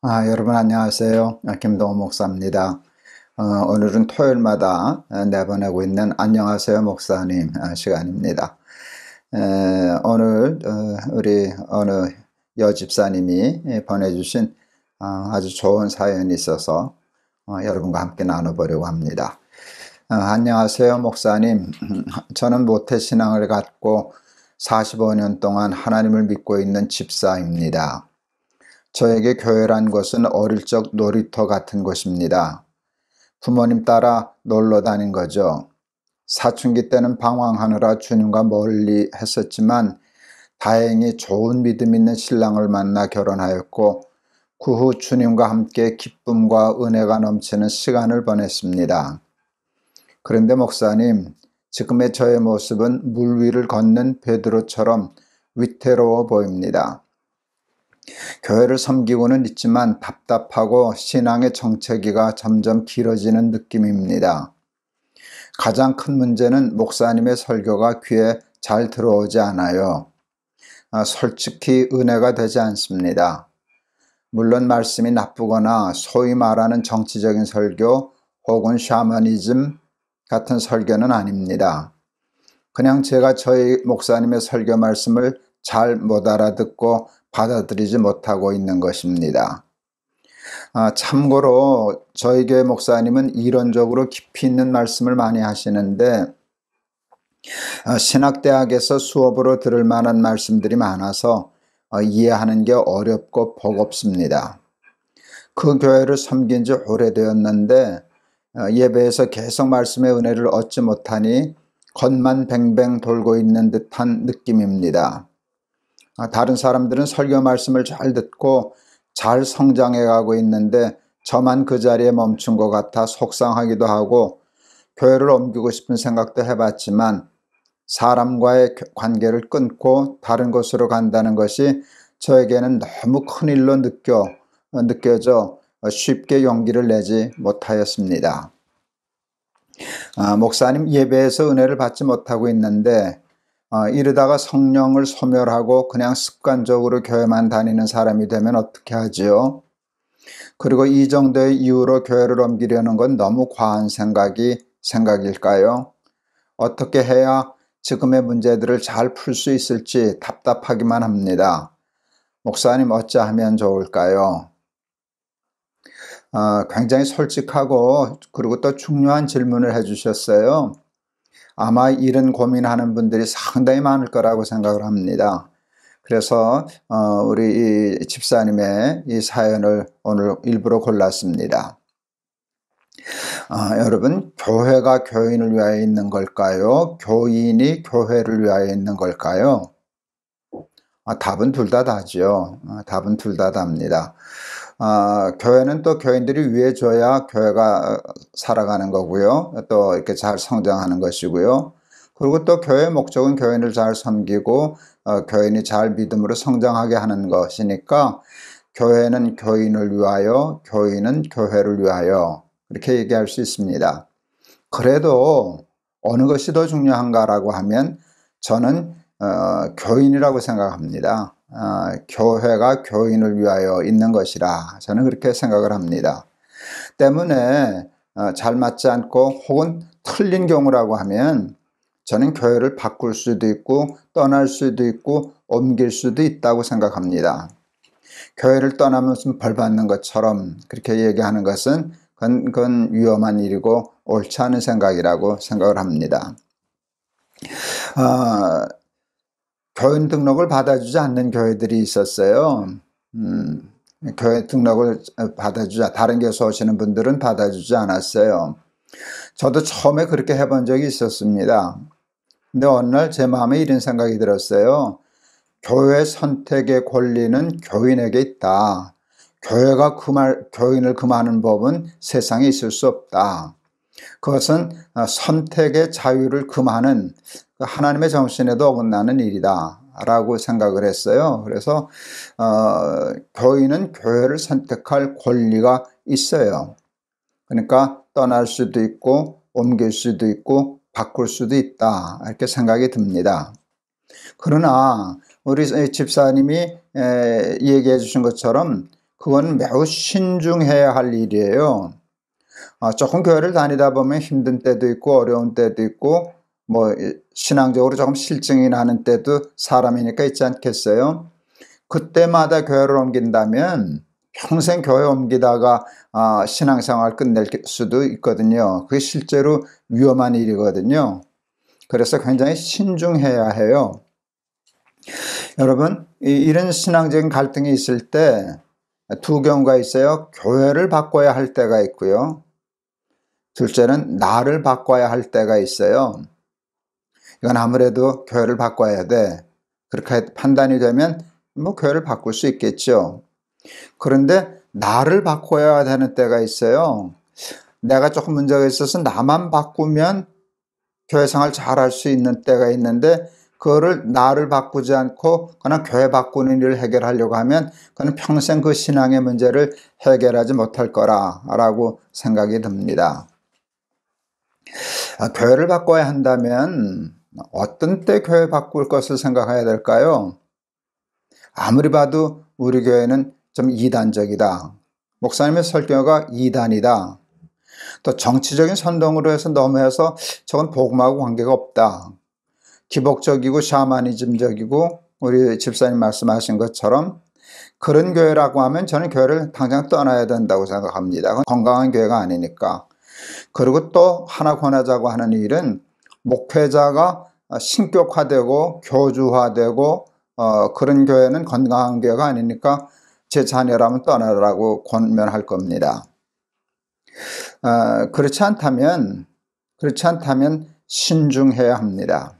아, 여러분 안녕하세요. 아, 김동호 목사입니다. 어, 오늘은 토요일마다 아, 내보내고 있는 안녕하세요 목사님 아, 시간입니다. 에, 오늘 어, 우리 어느 여집사님이 예, 보내주신 어, 아주 좋은 사연이 있어서 어, 여러분과 함께 나눠보려고 합니다. 어, 안녕하세요 목사님. 저는 모태신앙을 갖고 45년 동안 하나님을 믿고 있는 집사입니다. 저에게 교회란 것은 어릴 적 놀이터 같은 곳입니다 부모님 따라 놀러 다닌 거죠. 사춘기 때는 방황하느라 주님과 멀리 했었지만 다행히 좋은 믿음 있는 신랑을 만나 결혼하였고 그 후 주님과 함께 기쁨과 은혜가 넘치는 시간을 보냈습니다. 그런데 목사님, 지금의 저의 모습은 물 위를 걷는 베드로처럼 위태로워 보입니다. 교회를 섬기고는 있지만 답답하고 신앙의 정체기가 점점 길어지는 느낌입니다. 가장 큰 문제는 목사님의 설교가 귀에 잘 들어오지 않아요. 아, 솔직히 은혜가 되지 않습니다. 물론 말씀이 나쁘거나 소위 말하는 정치적인 설교 혹은 샤머니즘 같은 설교는 아닙니다. 그냥 제가 저희 목사님의 설교 말씀을 잘 못 알아듣고 받아들이지 못하고 있는 것입니다. 아, 참고로 저희 교회 목사님은 이론적으로 깊이 있는 말씀을 많이 하시는데 아, 신학대학에서 수업으로 들을 만한 말씀들이 많아서 아, 이해하는 게 어렵고 버겁습니다. 그 교회를 섬긴 지 오래되었는데 아, 예배에서 계속 말씀의 은혜를 얻지 못하니 겉만 뱅뱅 돌고 있는 듯한 느낌입니다. 아, 다른 사람들은 설교 말씀을 잘 듣고 잘 성장해 가고 있는데 저만 그 자리에 멈춘 것 같아 속상하기도 하고 교회를 옮기고 싶은 생각도 해봤지만 사람과의 관계를 끊고 다른 곳으로 간다는 것이 저에게는 너무 큰 일로 느껴, 어, 느껴져 쉽게 용기를 내지 못하였습니다. 아, 목사님 예배에서 은혜를 받지 못하고 있는데 아, 이러다가 성령을 소멸하고 그냥 습관적으로 교회만 다니는 사람이 되면 어떻게 하지요? 그리고 이 정도의 이유로 교회를 옮기려는 건 너무 과한 생각이 생각일까요? 어떻게 해야 지금의 문제들을 잘 풀 수 있을지 답답하기만 합니다. 목사님 어찌하면 좋을까요? 아, 굉장히 솔직하고 그리고 또 중요한 질문을 해주셨어요. 아마 이런 고민하는 분들이 상당히 많을 거라고 생각을 합니다. 그래서 어, 우리 집사님의 이 사연을 오늘 일부러 골랐습니다. 아, 여러분 교회가 교인을 위하여 있는 걸까요? 교인이 교회를 위하여 있는 걸까요? 아, 답은 둘 다 다죠. 아, 답은 둘 다 답니다. 아, 교회는 또 교인들이 위해 줘야 교회가 살아가는 거고요. 또 이렇게 잘 성장하는 것이고요. 그리고 또 교회 의 목적은 교인을 잘 섬기고 어, 교인이 잘 믿음으로 성장하게 하는 것이니까 교회는 교인을 위하여, 교인은 교회를 위하여 이렇게 얘기할 수 있습니다. 그래도 어느 것이 더 중요한가라고 하면 저는 어, 교인이라고 생각합니다. 어, 교회가 교인을 위하여 있는 것이라 저는 그렇게 생각을 합니다. 때문에 어, 잘 맞지 않고 혹은 틀린 경우라고 하면 저는 교회를 바꿀 수도 있고 떠날 수도 있고 옮길 수도 있다고 생각합니다. 교회를 떠나면 벌 받는 것처럼 그렇게 얘기하는 것은 그건, 그건 위험한 일이고 옳지 않은 생각이라고 생각을 합니다. 어, 교인 등록을 받아주지 않는 교회들이 있었어요. 음, 교회 등록을 어, 받아주자 다른 교회 오시는 분들은 받아주지 않았어요. 저도 처음에 그렇게 해본 적이 있었습니다. 근데 어느 날 제 마음에 이런 생각이 들었어요. 교회 선택의 권리는 교인에게 있다. 교회가 금할, 교인을 금하는 법은 세상에 있을 수 없다. 그것은 아, 선택의 자유를 금하는 그 하나님의 정신에도 어긋나는 일이다. 라고 생각을 했어요. 그래서 어, 교인은 교회를 선택할 권리가 있어요. 그러니까 떠날 수도 있고 옮길 수도 있고 바꿀 수도 있다 이렇게 생각이 듭니다. 그러나 우리 집사님이 얘기해 주신 것처럼 그건 매우 신중해야 할 일이에요. 어, 조금 교회를 다니다 보면 힘든 때도 있고 어려운 때도 있고 뭐 신앙적으로 조금 실증이 나는 때도 사람이니까 있지 않겠어요? 그때마다 교회를 옮긴다면 평생 교회 옮기다가 아, 신앙생활 끝낼 수도 있거든요. 그게 실제로 위험한 일이거든요. 그래서 굉장히 신중해야 해요. 여러분, 이, 런 신앙적인 갈등이 있을 때 두 경우가 있어요. 교회를 바꿔야 할 때가 있고요. 둘째는 나를 바꿔야 할 때가 있어요. 이건 아무래도 교회를 바꿔야 돼. 그렇게 판단이 되면 뭐 교회를 바꿀 수 있겠죠. 그런데 나를 바꿔야 되는 때가 있어요. 내가 조금 문제가 있어서 나만 바꾸면 교회 생활 잘할 수 있는 때가 있는데 그거를 나를 바꾸지 않고 그냥 교회 바꾸는 일을 해결하려고 하면 그는 평생 그 신앙의 문제를 해결하지 못할 거라라고 생각이 듭니다. 아, 교회를 바꿔야 한다면 어떤 때 교회 바꿀 것을 생각해야 될까요? 아무리 봐도 우리 교회는 좀 이단적이다. 목사님의 설교가 이단이다. 또 정치적인 선동으로 해서 넘어해서 저건 복음하고 관계가 없다. 기복적이고 샤머니즘적이고 우리 집사님 말씀하신 것처럼 그런 교회라고 하면 저는 교회를 당장 떠나야 된다고 생각합니다. 건강한 교회가 아니니까. 그리고 또 하나 권하자고 하는 일은 목회자가 신격화되고 교주화되고 어, 그런 교회는 건강한 교회가 아니니까 제 자녀라면 떠나라고 권면할 겁니다. 어, 그렇지 않다면 그렇지 않다면 신중해야 합니다.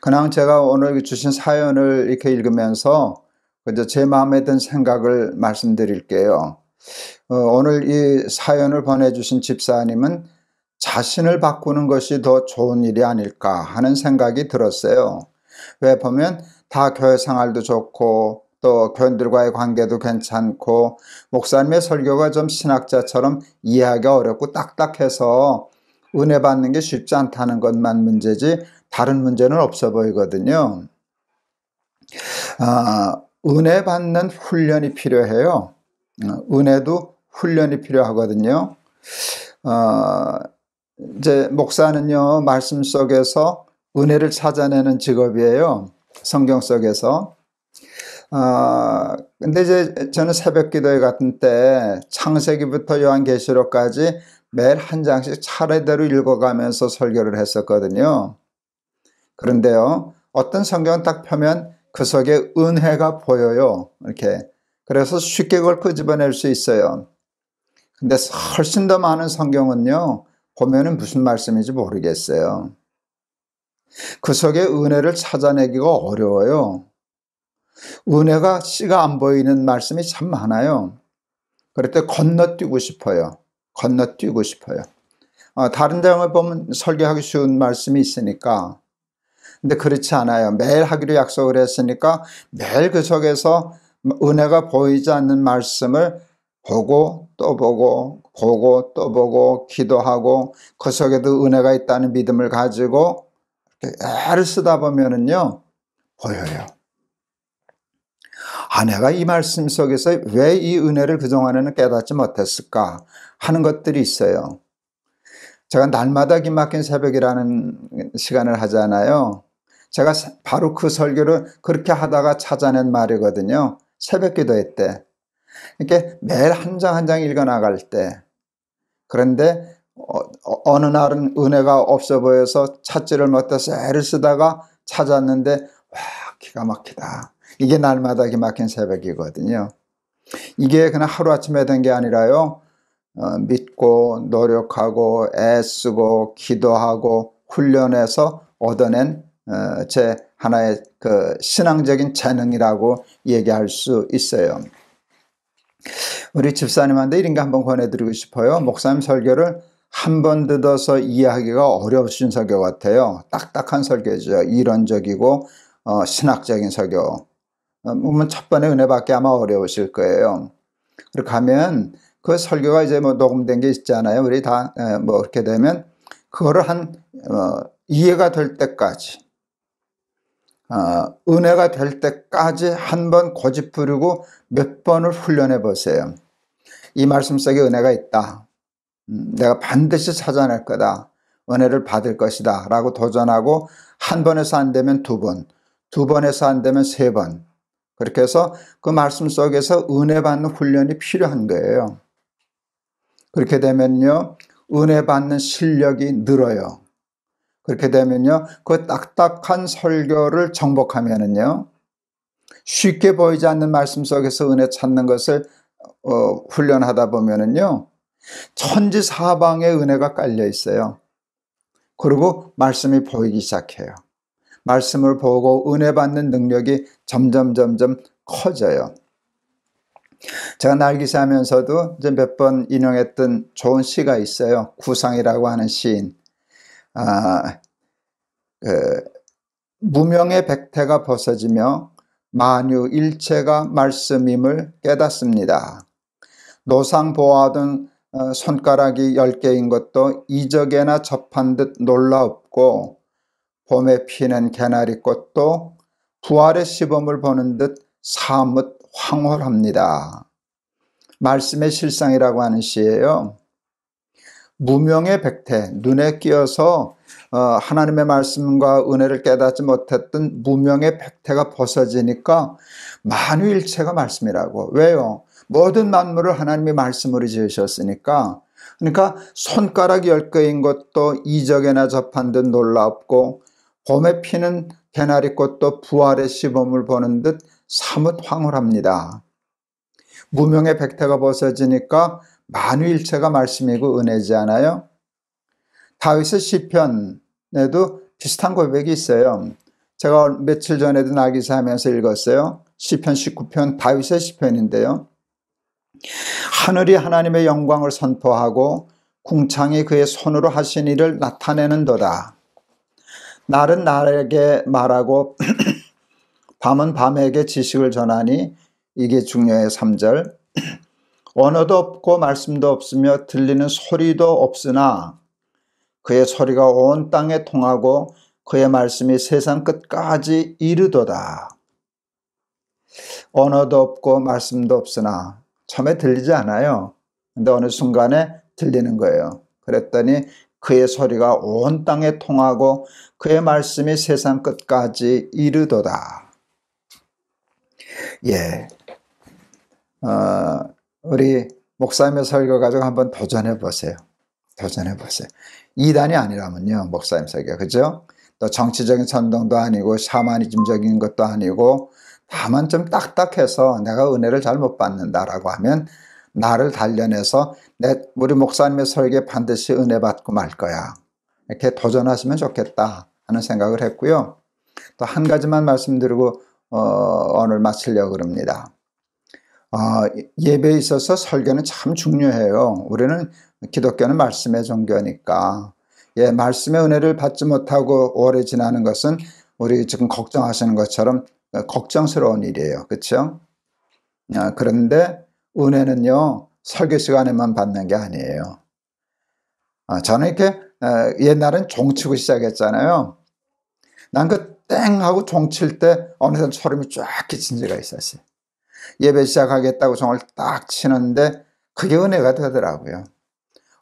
그냥 제가 오늘 주신 사연을 이렇게 읽으면서 제 마음에 든 생각을 말씀드릴게요. 어, 오늘 이 사연을 보내주신 집사님은 자신을 바꾸는 것이 더 좋은 일이 아닐까 하는 생각이 들었어요. 왜 보면 다 교회 생활도 좋고 또 교인들과의 관계도 괜찮고 목사님의 설교가 좀 신학자처럼 이해하기 어렵고 딱딱해서 은혜 받는 게 쉽지 않다는 것만 문제지 다른 문제는 없어 보이거든요. 아, 은혜 받는 훈련이 필요해요. 어, 은혜도 훈련이 필요하거든요. 어, 이제 목사는요 말씀 속에서 은혜를 찾아내는 직업이에요. 성경 속에서. 아, 어, 근데 이제 저는 새벽 기도회 같은 때 창세기부터 요한계시록까지 매일 한 장씩 차례대로 읽어가면서 설교를 했었거든요. 그런데요, 어떤 성경 딱 펴면 그 속에 은혜가 보여요. 이렇게 그래서 쉽게 그걸 끄집어낼 수 있어요. 근데 훨씬 더 많은 성경은요, 보면은 무슨 말씀인지 모르겠어요. 그 속에 은혜를 찾아내기가 어려워요. 은혜가 씨가 안 보이는 말씀이 참 많아요. 그럴 때 건너뛰고 싶어요. 건너뛰고 싶어요. 어, 다른 대을 보면 설교하기 쉬운 말씀이 있으니까. 근데 그렇지 않아요. 매일 하기로 약속을 했으니까 매일 그 속에서 은혜가 보이지 않는 말씀을 보고 또 보고 보고 또 보고 기도하고 그 속에도 은혜가 있다는 믿음을 가지고 애를 쓰다 보면은요 보여요. 아내가 이 말씀 속에서 왜 이 은혜를 그동안에는 깨닫지 못했을까 하는 것들이 있어요. 제가 날마다 기막힌 새벽이라는 시간을 하잖아요. 제가 바로 그 설교를 그렇게 하다가 찾아낸 말이거든요. 새벽 기도회 때, 이렇게 매일 한 장 한 장 읽어 나갈 때, 그런데 어, 어 느 날은 은혜가 없어 보여서 찾지를 못해서 애를 쓰다가 찾았는데, 와, 기가 막히다. 이게 날마다 기 막힌 새벽이거든요. 이게 그냥 하루아침에 된 게 아니라요. 어, 믿고 노력하고 애쓰고 기도하고 훈련해서 얻어낸 어, 제 하나의 그 신앙적인 재능이라고 얘기할 수 있어요. 우리 집사님한테 이런 게 한번 권해드리고 싶어요. 목사님 설교를 한 번 듣어서 이해하기가 어려우신 설교 같아요. 딱딱한 설교죠. 이론적이고 어, 신학적인 설교. 보면 어, 첫 번에 은혜 받기 아마 어려우실 거예요. 그렇게 하면 그 설교가 이제 뭐 녹음된 게 있잖아요. 우리 다 뭐 이렇게 되면 그거를 한 어, 이해가 될 때까지 어, 은혜가 될 때까지 한 번 고집 부리고 몇 번을 훈련해 보세요. 이 말씀 속에 은혜가 있다. 음, 내가 반드시 찾아낼 거다. 은혜를 받을 것이다. 라고 도전하고 한 번에서 안 되면 두 번, 두 번에서 안 되면 세 번. 그렇게 해서 그 말씀 속에서 은혜 받는 훈련이 필요한 거예요. 그렇게 되면요, 은혜 받는 실력이 늘어요. 그렇게 되면요. 그 딱딱한 설교를 정복하면은요. 쉽게 보이지 않는 말씀 속에서 은혜 찾는 것을 어, 훈련하다 보면은요. 천지 사방에 은혜가 깔려 있어요. 그리고 말씀이 보이기 시작해요. 말씀을 보고 은혜 받는 능력이 점점 점점 커져요. 제가 날기새 하면서도 몇 번 인용했던 좋은 시가 있어요. 구상이라고 하는 시인. 아, 그, 무명의 백태가 벗어지며 만유 일체가 말씀임을 깨닫습니다. 노상 보아하던 어, 손가락이 10개인 것도 이적에나 접한 듯 놀라웠고 봄에 피는 개나리꽃도 부활의 시범을 보는 듯 사뭇 황홀합니다. 말씀의 실상이라고 하는 시예요. 무명의 백태, 눈에 끼어서 어, 하나님의 말씀과 은혜를 깨닫지 못했던 무명의 백태가 벗어지니까 만유일체가 말씀이라고. 왜요? 모든 만물을 하나님이 말씀으로 지으셨으니까 그러니까 손가락 열 개인 것도 이적에나 접한 듯 놀랍고 봄에 피는 개나리꽃도 부활의 시범을 보는 듯 사뭇 황홀합니다. 무명의 백태가 벗어지니까 만유일체가 말씀이고 은혜지 않아요? 다윗의 시편에도 비슷한 고백이 있어요. 제가 며칠 전에도 나기사 하면서 읽었어요. 시편 19편 다윗의 시편인데요. 하늘이 하나님의 영광을 선포하고 궁창이 그의 손으로 하신 일을 나타내는도다. 날은 날에게 말하고 밤은 밤에게 지식을 전하니 이게 중요해 3절 언어도 없고 말씀도 없으며 들리는 소리도 없으나 그의 소리가 온 땅에 통하고 그의 말씀이 세상 끝까지 이르도다. 언어도 없고 말씀도 없으나 처음에 들리지 않아요. 근데 어느 순간에 들리는 거예요. 그랬더니 그의 소리가 온 땅에 통하고 그의 말씀이 세상 끝까지 이르도다. 예. 어, 우리 목사님의 설교 가지고 한번 도전해 보세요. 도전해 보세요. 이단이 아니라면요, 목사님 설교. 그죠? 또 정치적인 선동도 아니고 샤마니즘적인 것도 아니고 다만 좀 딱딱해서 내가 은혜를 잘못 받는다라고 하면 나를 단련해서 내 우리 목사님의 설교에 반드시 은혜 받고 말 거야. 이렇게 도전하시면 좋겠다 하는 생각을 했고요. 또 한 가지만 말씀드리고 어, 오늘 마치려고 그럽니다 아, 예배에 있어서 설교는 참 중요해요. 우리는 기독교는 말씀의 종교니까. 예, 말씀의 은혜를 받지 못하고 오래 지나는 것은 우리 지금 걱정하시는 것처럼 걱정스러운 일이에요. 그렇 아, 그런데 은혜는요. 설교 시간에만 받는 게 아니에요. 아, 저는 이렇게 아, 옛날엔 종치고 시작했잖아요. 난 그 땡 하고 종 칠 때 어느새 소름이 쫙 끼친 지가 있었어요. 예배 시작하겠다고 종을 딱 치는데 그게 은혜가 되더라고요.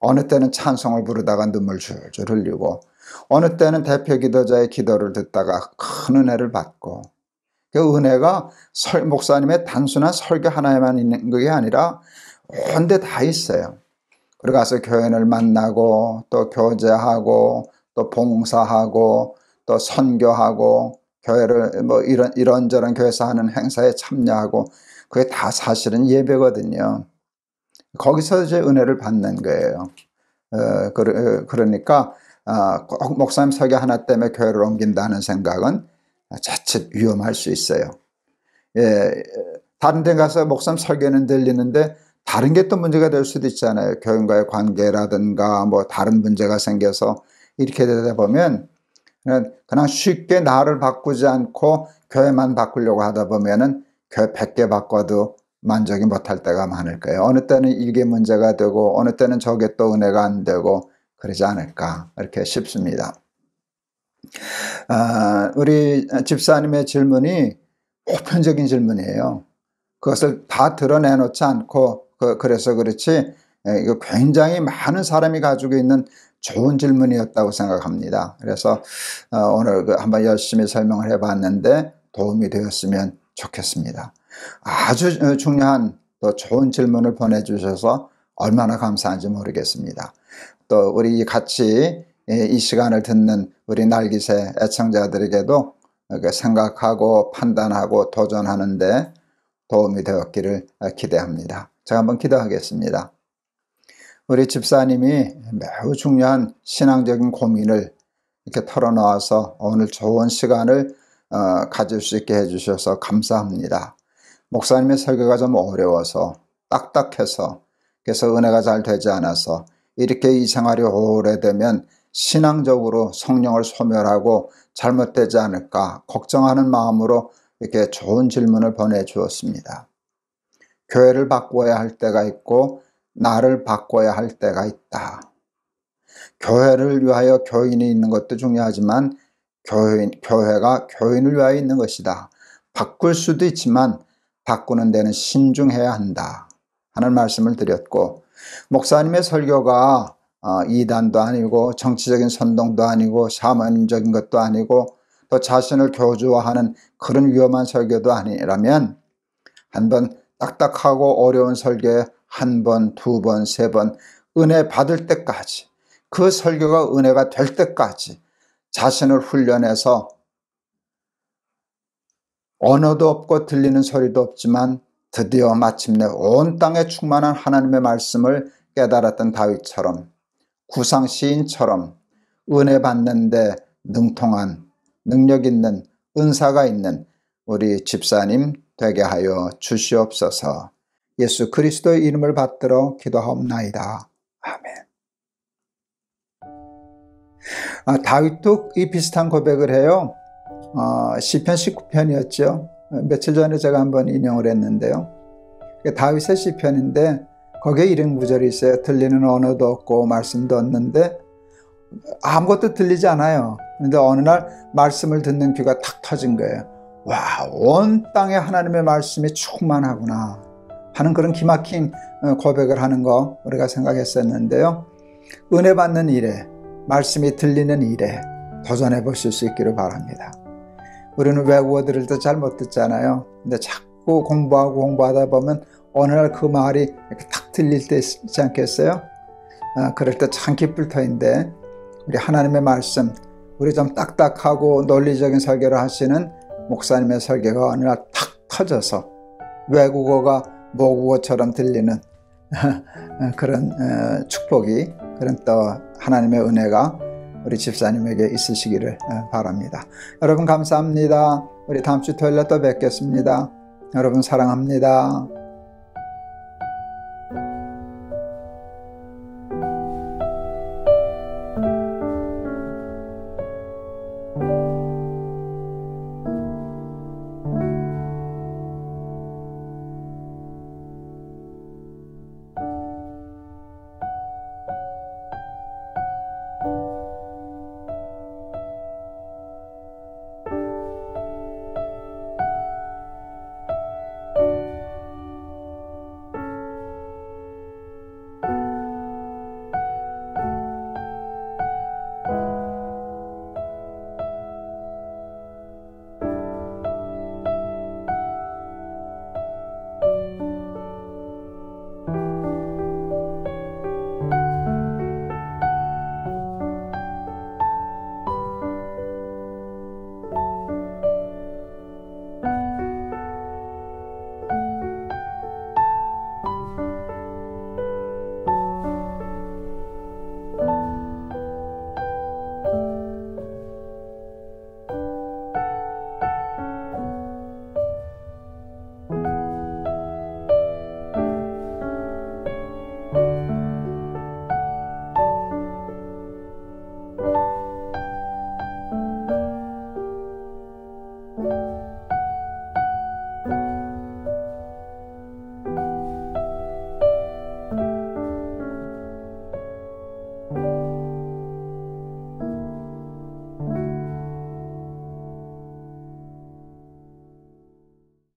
어느 때는 찬송을 부르다가 눈물 줄줄 흘리고 어느 때는 대표 기도자의 기도를 듣다가 큰 은혜를 받고 그 은혜가 설, 목사님의 단순한 설교 하나에만 있는 게 아니라 온데 다 있어요. 그리고 가서 교인을 만나고 또 교제하고 또 봉사하고 또 선교하고 교회를 뭐 이런 이런저런 교회에서 하는 행사에 참여하고 그게 다 사실은 예배거든요. 거기서 이제 은혜를 받는 거예요. 어, 그러니까 아, 꼭 목사님 설교 하나 때문에 교회를 옮긴다는 생각은 자칫 위험할 수 있어요. 예, 다른 데 가서 목사님 설교는 들리는데 다른 게 또 문제가 될 수도 있잖아요. 교인과의 관계라든가 뭐 다른 문제가 생겨서 이렇게 되다 보면 그러니까 그냥 쉽게 나를 바꾸지 않고 교회만 바꾸려고 하다 보면은 교회 100개 바꿔도 만족이 못할 때가 많을 거예요. 어느 때는 이게 문제가 되고 어느 때는 저게 또 은혜가 안 되고 그러지 않을까 이렇게 싶습니다. 아, 우리 집사님의 질문이 보편적인 질문이에요. 그것을 다 드러내놓지 않고 그, 래서 그렇지 예, 이거 굉장히 많은 사람이 가지고 있는 좋은 질문이었다고 생각합니다. 그래서 어, 오늘 그 한번 열심히 설명을 해봤는데 도움이 되었으면 좋겠습니다. 아주 어, 중요한 또 좋은 질문을 보내주셔서 얼마나 감사한지 모르겠습니다. 또 우리 같이 예, 이 시간을 듣는 우리 날기새 애청자들에게도 생각하고 판단하고 도전하는데 도움이 되었기를 어, 기대합니다. 제가 한번 기도하겠습니다. 우리 집사님이 매우 중요한 신앙적인 고민을 이렇게 털어놓아서 오늘 좋은 시간을 어, 가질 수 있게 해주셔서 감사합니다. 목사님의 설교가 좀 어려워서 딱딱해서 그래서 은혜가 잘 되지 않아서 이렇게 이 생활이 오래되면 신앙적으로 성령을 소멸하고 잘못되지 않을까 걱정하는 마음으로 이렇게 좋은 질문을 보내주었습니다. 교회를 바꾸어야 할 때가 있고 나를 바꿔야 할 때가 있다. 교회를 위하여 교인이 있는 것도 중요하지만 교인, 교회가 교인을 위하여 있는 것이다. 바꿀 수도 있지만 바꾸는 데는 신중해야 한다. 하는 말씀을 드렸고 목사님의 설교가 어, 이단도 아니고 정치적인 선동도 아니고 샤머님적인 것도 아니고 또 자신을 교주화하는 그런 위험한 설교도 아니라면 한번 딱딱하고 어려운 설교에 한 번, 두 번, 세 번 은혜 받을 때까지 그 설교가 은혜가 될 때까지 자신을 훈련해서 언어도 없고 들리는 소리도 없지만 드디어 마침내 온 땅에 충만한 하나님의 말씀을 깨달았던 다윗처럼 구상 시인처럼 은혜 받는데 능통한 능력 있는 은사가 있는 우리 집사님 되게 하여 주시옵소서. 예수 그리스도의 이름을 받들어 기도하옵나이다. 아멘. 아, 다윗도 이 비슷한 고백을 해요. 어, 시편 19편이었죠. 며칠 전에 제가 한번 인용을 했는데요. 다윗의 시편인데 거기에 이런 구절이 있어요. 들리는 언어도 없고 말씀도 없는데 아무것도 들리지 않아요. 그런데 어느 날 말씀을 듣는 귀가 탁 터진 거예요. 와, 온 땅에 하나님의 말씀이 충만하구나. 하는 그런 기막힌 어, 고백을 하는 거 우리가 생각했었는데요. 은혜 받는 일에 말씀이 들리는 일에 도전해 보실 수 있기를 바랍니다. 우리는 외국어 들을 때잘못 듣잖아요. 근데 자꾸 공부하고 공부하다 보면 어느 날 그 말이 이렇게 탁 들릴 때 있지 않겠어요? 아, 그럴 때 참 기쁠 터인데 우리 하나님의 말씀 우리 좀 딱딱하고 논리적인 설교를 하시는 목사님의 설교가 어느 날 탁 터져서 외국어가 모국어처럼 들리는 그런 어, 축복이 그런 또 하나님의 은혜가 우리 집사님에게 있으시기를 어, 바랍니다. 여러분 감사합니다. 우리 다음 주 토요일에 또 뵙겠습니다. 여러분 사랑합니다.